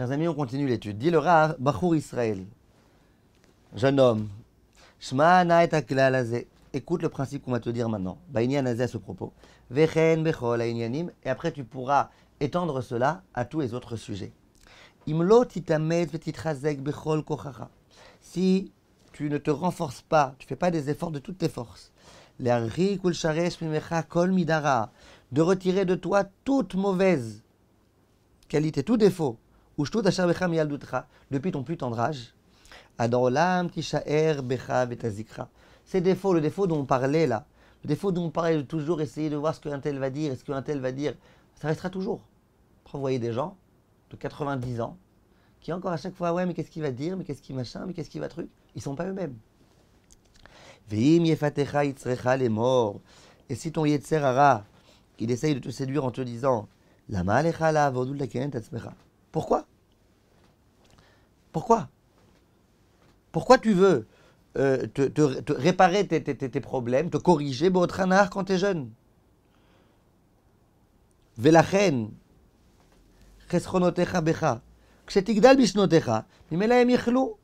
Chers amis, on continue l'étude. dis le Rav, Bachour Israël, jeune homme, Écoute le principe qu'on va te dire maintenant. à ce propos. Et après, tu pourras étendre cela à tous les autres sujets. Imlo Si tu ne te renforces pas, tu ne fais pas des efforts de toutes tes forces. Kol Midara. De retirer de toi toute mauvaise qualité, tout défaut depuis ton plus tendre âge, c'est défauts, le défaut dont on parlait là, le défaut dont on parlait de toujours essayer de voir ce qu'un tel va dire, ce qu'un tel va dire, ça restera toujours. vous voyez des gens de 90 ans qui encore à chaque fois, ouais, mais qu'est-ce qu'il va dire, mais qu'est-ce qu'il machin, mais qu'est-ce qu'il va truc, ils ne sont pas eux-mêmes. Et si ton Yetzerara, il essaye de te séduire en te disant, la la pourquoi pourquoi Pourquoi tu veux euh, te, te, te, réparer tes, tes, tes, problèmes, te corriger, Bautranard, quand tu es jeune Velachen, Chesronotecha Becha, Kshetigdal Bishnotecha, Mimelaem Yichlou,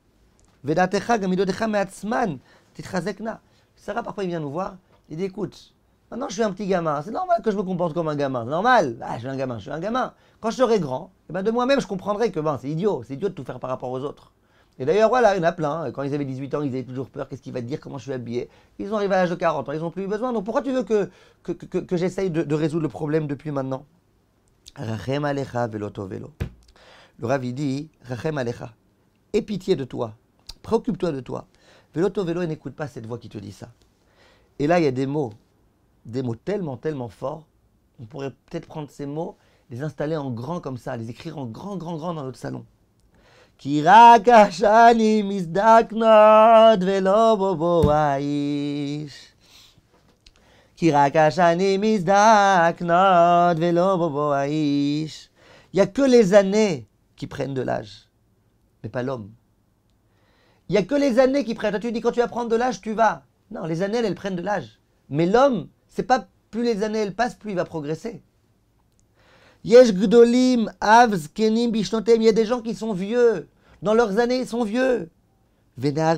Vedatecha, Gamidotecha Meatzman, Titchazekna. Sarah, parfois, il vient nous voir, il dit écoute, Maintenant, je suis un petit gamin. C'est normal que je me comporte comme un gamin. C'est normal. Ah, je suis un gamin, je suis un gamin. Quand je serai grand, eh ben, de moi-même, je comprendrai que ben, c'est idiot. C'est idiot de tout faire par rapport aux autres. Et d'ailleurs, voilà, il y en a plein. Quand ils avaient 18 ans, ils avaient toujours peur. Qu'est-ce qu'il va te dire Comment je suis habillé Ils ont arrivé à l'âge de 40 ans. Ils n'ont plus eu besoin. Donc pourquoi tu veux que, j'essaye de, résoudre le problème depuis maintenant Rachem Alecha Velo. Le Ravi dit Rachem Alecha. Aie pitié de toi. Préoccupe-toi de toi. Velo Velo et n'écoute pas cette voix qui te dit ça. Et là, il y a des mots des mots tellement, tellement forts. On pourrait peut-être prendre ces mots, les installer en grand comme ça, les écrire en grand, grand, grand dans notre salon. Il n'y a que les années qui prennent de l'âge, mais pas l'homme. Il n'y a que les années qui prennent. tu dis quand tu vas prendre de l'âge, tu vas. Non, les années, elles prennent de l'âge. Mais l'homme, c'est pas plus les années elles passent, plus il va progresser. il y a des gens qui sont vieux. Dans leurs années, ils sont vieux. Et dans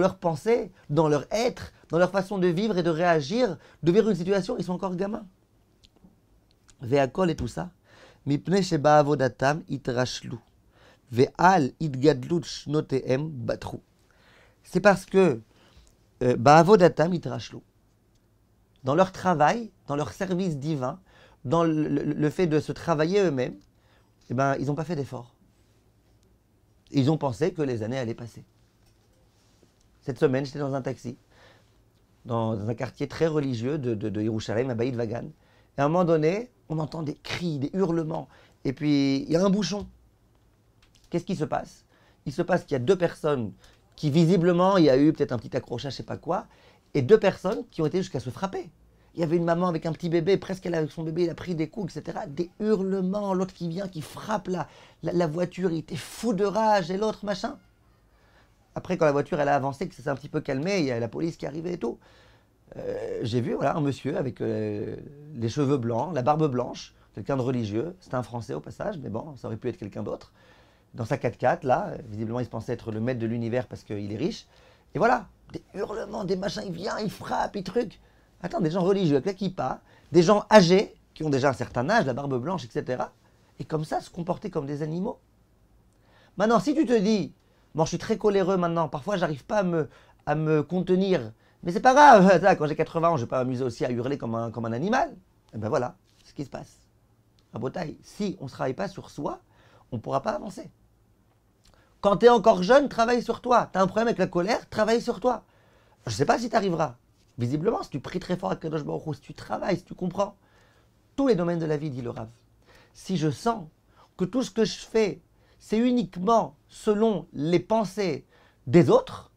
leur pensée, dans leur être, dans leur façon de vivre et de réagir, de vivre une situation, ils sont encore gamins. et tout ça. C'est parce que euh, dans leur travail, dans leur service divin, dans le, fait de se travailler eux-mêmes, eh ben, ils n'ont pas fait d'effort. Ils ont pensé que les années allaient passer. Cette semaine, j'étais dans un taxi, dans, un quartier très religieux de, de, de à Baïd Vagan. Et à un moment donné, on entend des cris, des hurlements. Et puis, il y a un bouchon. Qu'est-ce qui se passe Il se passe qu'il y a deux personnes qui visiblement, il y a eu peut-être un petit accrochage, je sais pas quoi, et deux personnes qui ont été jusqu'à se frapper. Il y avait une maman avec un petit bébé, presque elle avec son bébé, il a pris des coups, etc. Des hurlements, l'autre qui vient, qui frappe la, la, voiture, il était fou de rage, et l'autre, machin. Après, quand la voiture, elle a avancé, que ça s'est un petit peu calmé, il y a la police qui est arrivée et tout. Euh, j'ai vu voilà, un monsieur avec euh, les cheveux blancs, la barbe blanche, quelqu'un de religieux. C'était un Français au passage, mais bon, ça aurait pu être quelqu'un d'autre dans sa 4x4, là. Visiblement, il se pensait être le maître de l'univers parce qu'il est riche. Et voilà, des hurlements, des machins, il vient, il frappe, il truc. Attends, des gens religieux avec la kippa, des gens âgés, qui ont déjà un certain âge, la barbe blanche, etc. Et comme ça, se comporter comme des animaux. Maintenant, si tu te dis, moi bon, je suis très coléreux maintenant, parfois j'arrive pas à me, à me contenir, mais c'est pas grave, quand j'ai 80 ans, je vais pas m'amuser aussi à hurler comme un, comme un animal. Et eh ben voilà, ce qui se passe. À taille si on ne travaille pas sur soi, on ne pourra pas avancer. Quand tu es encore jeune, travaille sur toi. Tu as un problème avec la colère, travaille sur toi. Je ne sais pas si tu arriveras. Visiblement, si tu pries très fort à Kadosh Baruch si tu travailles, si tu comprends tous les domaines de la vie, dit le Rav. Si je sens que tout ce que je fais, c'est uniquement selon les pensées des autres,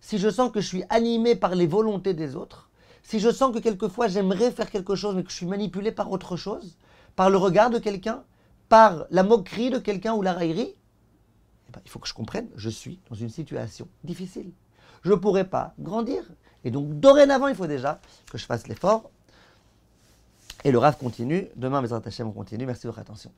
si je sens que je suis animé par les volontés des autres, si je sens que quelquefois j'aimerais faire quelque chose mais que je suis manipulé par autre chose, par le regard de quelqu'un, par la moquerie de quelqu'un ou la raillerie, il faut que je comprenne, je suis dans une situation difficile. Je ne pourrai pas grandir. Et donc, dorénavant, il faut déjà que je fasse l'effort. Et le RAF continue. Demain, mes attachés vont continuer. Merci de votre attention.